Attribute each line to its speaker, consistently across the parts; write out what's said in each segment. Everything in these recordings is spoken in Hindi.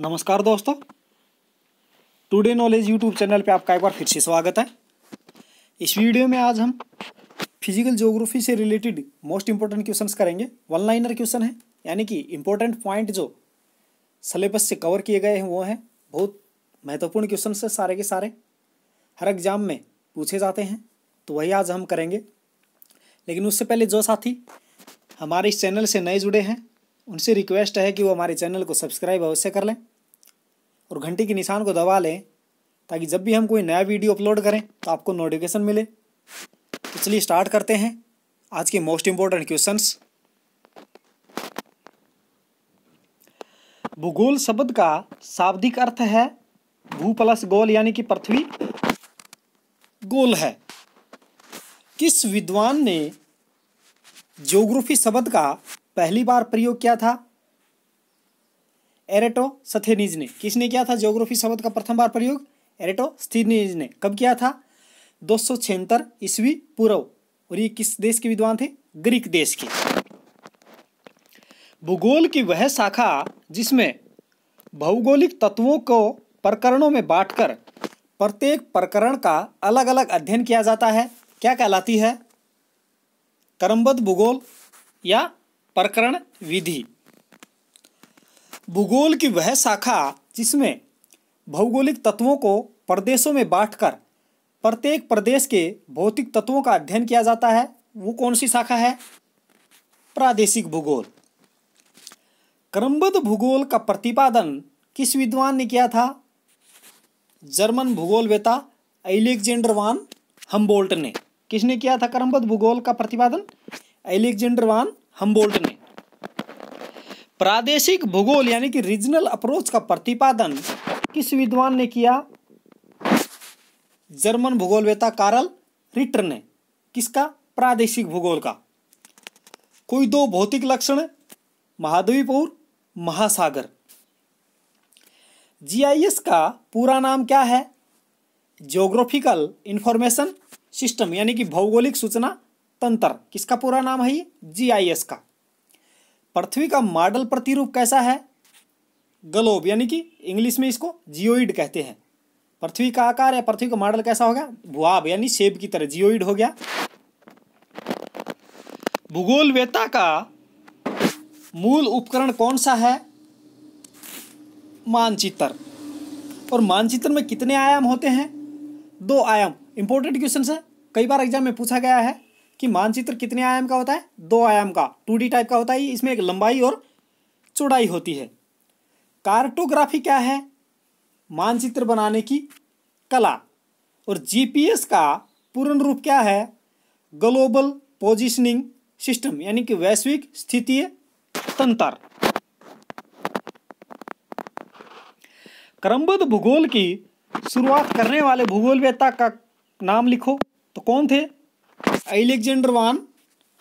Speaker 1: नमस्कार दोस्तों टुडे नॉलेज यूट्यूब चैनल पे आपका एक बार फिर से स्वागत है इस वीडियो में आज हम फिजिकल ज्योग्राफी से रिलेटेड मोस्ट इंपॉर्टेंट क्वेश्चंस करेंगे वन लाइनर क्वेश्चन है यानी कि इंपॉर्टेंट पॉइंट जो सिलेबस से कवर किए गए हैं वो हैं बहुत महत्वपूर्ण क्वेश्चन है सारे के सारे हर एग्जाम में पूछे जाते हैं तो वही आज हम करेंगे लेकिन उससे पहले जो साथी हमारे इस चैनल से नए जुड़े हैं उनसे रिक्वेस्ट है कि वो हमारे चैनल को सब्सक्राइब अवश्य कर लें और घंटी के निशान को दबा लें ताकि जब भी हम कोई नया वीडियो अपलोड करें तो आपको नोटिफिकेशन मिले तो चलिए स्टार्ट करते हैं आज के मोस्ट इम्पोर्टेंट क्वेश्चंस भूगोल शब्द का शाब्दिक अर्थ है भू प्लस गोल यानी कि पृथ्वी गोल है किस विद्वान ने ज्योग्राफी शब्द का पहली बार प्रयोग किया था एरेटो सथेनिज ने किसने किया था ज्योग्राफी शब्द का प्रथम बार प्रयोग एरेटो स्थिनिज ने कब किया था दो सौ छिहत्तर ईस्वी पूर्व और ये किस देश के विद्वान थे ग्रीक देश के भूगोल की वह शाखा जिसमें भौगोलिक तत्वों को प्रकरणों में बांटकर प्रत्येक प्रकरण का अलग अलग अध्ययन किया जाता है क्या कहलाती है क्रमबद्ध भूगोल या प्रकरण विधि भूगोल की वह शाखा जिसमें भौगोलिक तत्वों को प्रदेशों में बांटकर प्रत्येक प्रदेश के भौतिक तत्वों का अध्ययन किया जाता है वो कौन सी शाखा है प्रादेशिक भूगोल क्रमबद्ध भूगोल का प्रतिपादन किस विद्वान ने किया था जर्मन वेता एलेक्जेंडर वान हम्बोल्ट ने किसने किया था क्रमबद्ध भूगोल का प्रतिपादन एलेक्जेंडर वान हम्बोल्ट ने प्रादेशिक भूगोल यानी कि रीजनल अप्रोच का प्रतिपादन किस विद्वान ने किया जर्मन भूगोलवेता कार्ल रिटर ने किसका प्रादेशिक भूगोल का कोई दो भौतिक लक्षण और महासागर जीआईएस का पूरा नाम क्या है ज्योग्राफिकल इंफॉर्मेशन सिस्टम यानी कि भौगोलिक सूचना तंत्र किसका पूरा नाम है ये जीआईएस का पृथ्वी का मॉडल प्रतिरूप कैसा है ग्लोब यानी कि इंग्लिश में इसको जियोइड कहते हैं पृथ्वी का आकार या पृथ्वी का मॉडल कैसा हो गया भुआब यानी सेब की तरह जियोइड हो गया भूगोल वेता का मूल उपकरण कौन सा है मानचित्र और मानचित्र में कितने आयाम होते हैं दो आयाम इंपॉर्टेंट क्वेश्चन है कई बार एग्जाम में पूछा गया है कि मानचित्र कितने आयाम का होता है दो आयाम का टू टाइप का होता है इसमें एक लंबाई और चौड़ाई होती है कार्टोग्राफी क्या है मानचित्र बनाने की कला और जीपीएस का पूर्ण रूप क्या है ग्लोबल पोजिशनिंग सिस्टम यानी कि वैश्विक स्थितीय तंत्र क्रमबद्ध भूगोल की शुरुआत करने वाले भूगोलवेता का नाम लिखो तो कौन थे अलेक्जेंडर वान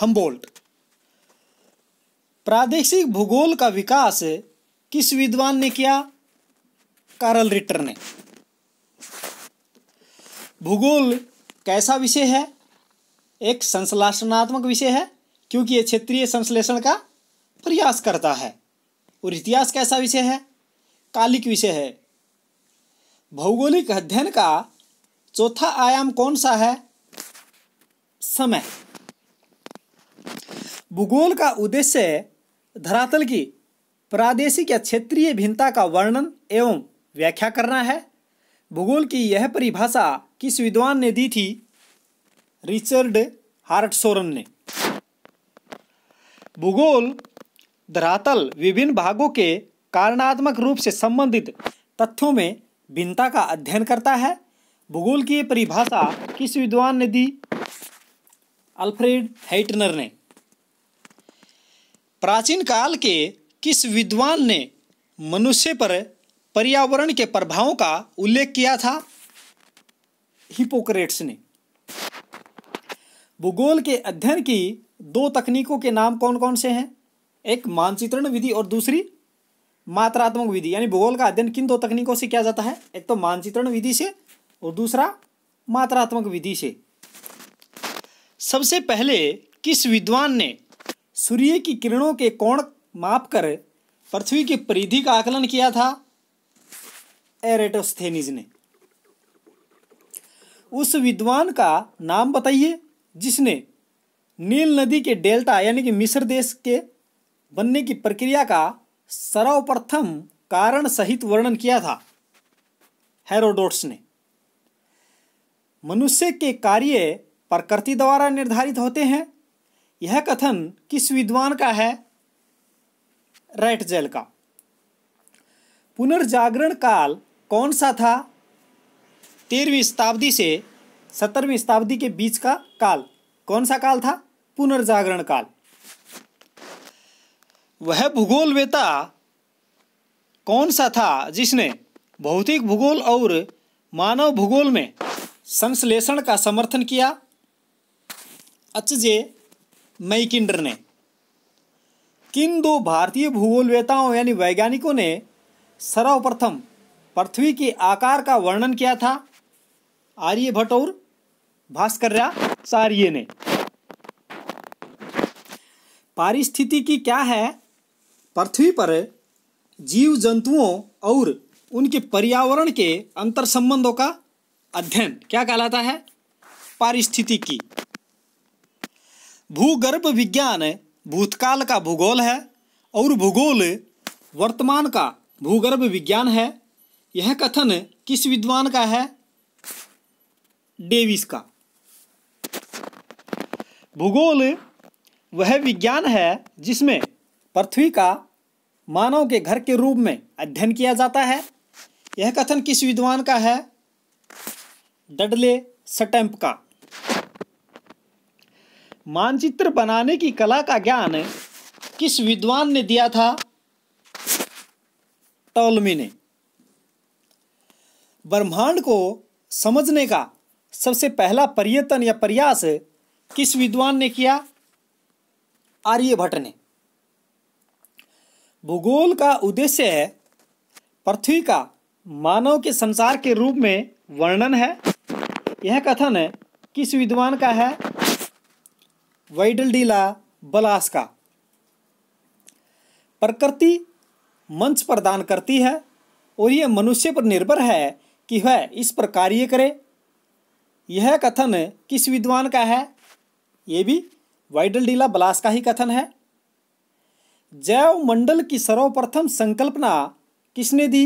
Speaker 1: हम्बोल्ट प्रादेशिक भूगोल का विकास किस विद्वान ने किया कारल रिटर ने भूगोल कैसा विषय है एक संश्लेषणात्मक विषय है क्योंकि यह क्षेत्रीय संश्लेषण का प्रयास करता है और इतिहास कैसा विषय है कालिक विषय है भौगोलिक अध्ययन का चौथा आयाम कौन सा है समय भूगोल का उद्देश्य धरातल की प्रादेशिक या क्षेत्रीय भिन्नता का वर्णन एवं व्याख्या करना है भूगोल की यह परिभाषा किस विद्वान ने दी थी रिचर्ड हार्टसोरन ने भूगोल धरातल विभिन्न भागों के कारणात्मक रूप से संबंधित तथ्यों में भिन्नता का अध्ययन करता है भूगोल की परिभाषा किस विद्वान ने दी अल्फ्रेड हेटनर ने प्राचीन काल के किस विद्वान ने मनुष्य पर पर्यावरण के प्रभावों का उल्लेख किया था हिपोक्रेट्स ने भूगोल के अध्ययन की दो तकनीकों के नाम कौन कौन से हैं एक मानचित्रण विधि और दूसरी मात्रात्मक विधि यानी भूगोल का अध्ययन किन दो तकनीकों से किया जाता है एक तो मानचित्रण विधि से और दूसरा मात्रात्मक विधि से सबसे पहले किस विद्वान ने सूर्य की किरणों के कोण माप कर पृथ्वी की परिधि का आकलन किया था एरेटोस्थेनिज ने उस विद्वान का नाम बताइए जिसने नील नदी के डेल्टा यानी कि मिस्र देश के बनने की प्रक्रिया का सर्वप्रथम कारण सहित वर्णन किया था हेरोडोट्स ने मनुष्य के कार्य प्रकृति द्वारा निर्धारित होते हैं यह कथन किस विद्वान का है राइट जेल का पुनर्जागरण काल कौन सा था तेरहवीं शताब्दी से सत्तरवीं शताब्दी के बीच का काल कौन सा काल था पुनर्जागरण काल वह भूगोल वेता कौन सा था जिसने भौतिक भूगोल और मानव भूगोल में संश्लेषण का समर्थन किया अचजे मैकिंडर ने किन दो भारतीय भूगोलवेताओं यानी वैज्ञानिकों ने सर्वप्रथम पृथ्वी के आकार का वर्णन किया था आर्यभट्ट और भास्कर्याचार्य ने पारिस्थिति की क्या है पृथ्वी पर जीव जंतुओं और उनके पर्यावरण के अंतर संबंधों का अध्ययन क्या कहलाता है पारिस्थितिकी भूगर्भ विज्ञान भूतकाल का भूगोल है और भूगोल वर्तमान का भूगर्भ विज्ञान है यह कथन किस विद्वान का है डेविस का भूगोल वह विज्ञान है जिसमें पृथ्वी का मानव के घर के रूप में अध्ययन किया जाता है यह कथन किस विद्वान का है डडले सटैम्प का मानचित्र बनाने की कला का ज्ञान किस विद्वान ने दिया था टॉलमी ने ब्रह्मांड को समझने का सबसे पहला पर्यटन या प्रयास किस विद्वान ने किया आर्यभट्ट ने भूगोल का उद्देश्य है पृथ्वी का मानव के संसार के रूप में वर्णन है यह कथन है किस विद्वान का है वैडलडीला बलास का प्रकृति मंच प्रदान करती है और यह मनुष्य पर निर्भर है कि वह इस पर कार्य करे यह कथन किस विद्वान का है ये भी वाइडलडीला बलास का ही कथन है जैव मंडल की सर्वप्रथम संकल्पना किसने दी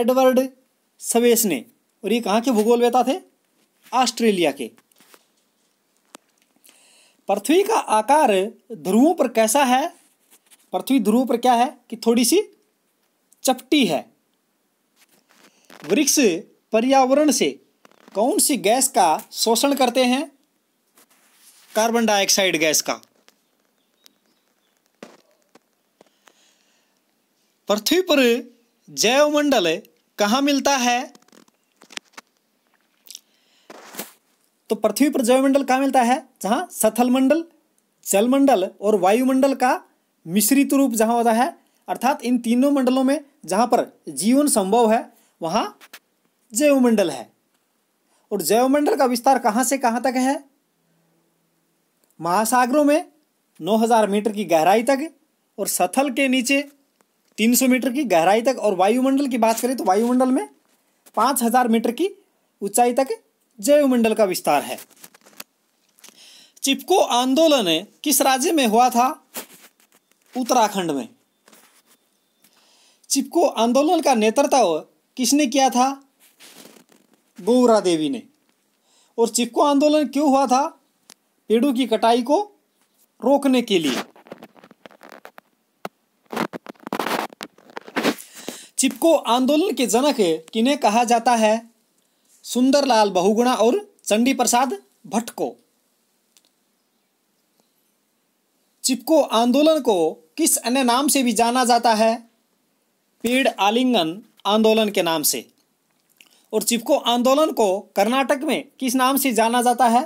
Speaker 1: एडवर्ड सवेस ने और ये कहाँ के भूगोलवेता थे ऑस्ट्रेलिया के पृथ्वी का आकार ध्रुवों पर कैसा है पृथ्वी ध्रुवों पर क्या है कि थोड़ी सी चपटी है वृक्ष पर्यावरण से कौन सी गैस का शोषण करते हैं कार्बन डाइऑक्साइड गैस का पृथ्वी पर जैवमंडल कहाँ मिलता है तो पृथ्वी पर जैवमंडल कहाँ मिलता है जहाँ सथलमंडल जलमंडल और वायुमंडल का मिश्रित रूप जहाँ होता है अर्थात इन तीनों मंडलों में जहाँ पर जीवन संभव है वहाँ जैवमंडल है और जैवमंडल का विस्तार कहाँ से कहाँ तक है महासागरों में 9000 मीटर की गहराई तक और सथल के नीचे 300 मीटर की गहराई तक और वायुमंडल की बात करें तो वायुमंडल में 5000 मीटर की ऊंचाई तक जैवमंडल का विस्तार है चिपको आंदोलन किस राज्य में हुआ था उत्तराखंड में चिपको आंदोलन का नेतृत्व किसने किया था गौरा देवी ने और चिपको आंदोलन क्यों हुआ था पेड़ों की कटाई को रोकने के लिए चिपको आंदोलन के जनक किन्हें कहा जाता है सुंदरलाल बहुगुणा और चंडी प्रसाद भट्ट को चिपको आंदोलन को किस अन्य नाम से भी जाना जाता है पेड़ आलिंगन आंदोलन के नाम से और चिपको आंदोलन को कर्नाटक में किस नाम से जाना जाता है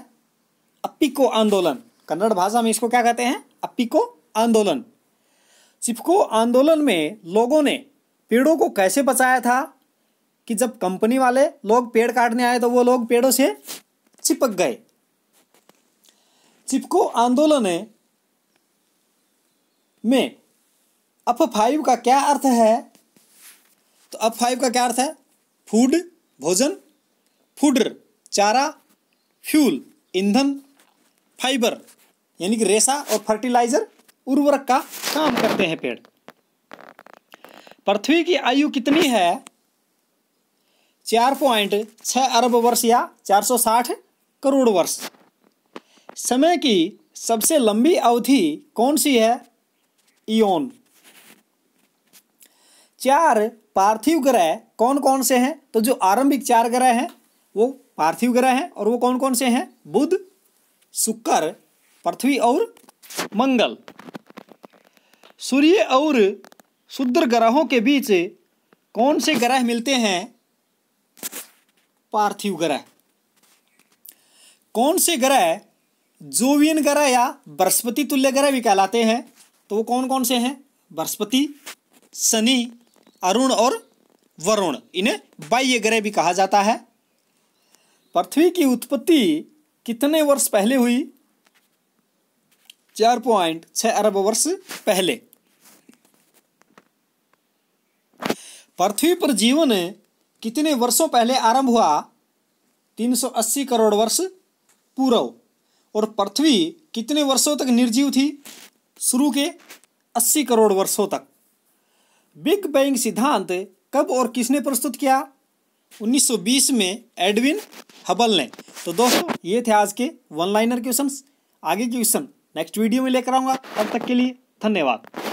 Speaker 1: अपिको आंदोलन कन्नड़ भाषा में इसको क्या कहते हैं अपिको आंदोलन चिपको आंदोलन में लोगों ने पेड़ों को कैसे बचाया था कि जब कंपनी वाले लोग पेड़ काटने आए तो वो लोग पेड़ों से चिपक गए चिपको आंदोलन में अप फाइव का क्या अर्थ है तो अप फाइव का क्या अर्थ है फूड भोजन फूडर चारा फ्यूल ईंधन फाइबर यानी कि रेशा और फर्टिलाइजर उर्वरक का काम करते हैं पेड़ पृथ्वी की आयु कितनी है चार पॉइंट छः अरब वर्ष या चार सौ साठ करोड़ वर्ष समय की सबसे लंबी अवधि कौन सी है इयोन चार पार्थिव ग्रह कौन कौन से हैं तो जो आरंभिक चार ग्रह हैं वो पार्थिव ग्रह हैं और वो कौन कौन से हैं बुध शुक्र पृथ्वी और मंगल सूर्य और शुद्र ग्रहों के बीच कौन से ग्रह मिलते हैं पार्थिव ग्रह कौन से ग्रह जोवियन ग्रह या बृहस्पति तुल्य ग्रह भी कहलाते हैं तो वो कौन कौन से हैं बृहस्पति शनि अरुण और वरुण इन्हें बाह्य ग्रह भी कहा जाता है पृथ्वी की उत्पत्ति कितने वर्ष पहले हुई चार पॉइंट छह अरब वर्ष पहले पृथ्वी पर जीवन कितने वर्षों पहले आरंभ हुआ 380 करोड़ वर्ष पूर्व और पृथ्वी कितने वर्षों तक निर्जीव थी शुरू के 80 करोड़ वर्षों तक बिग बैंग सिद्धांत कब और किसने प्रस्तुत किया 1920 में एडविन हबल ने तो दोस्तों ये थे आज के वन लाइनर क्वेश्चन आगे के क्वेश्चन नेक्स्ट वीडियो में लेकर आऊँगा तब तक के लिए धन्यवाद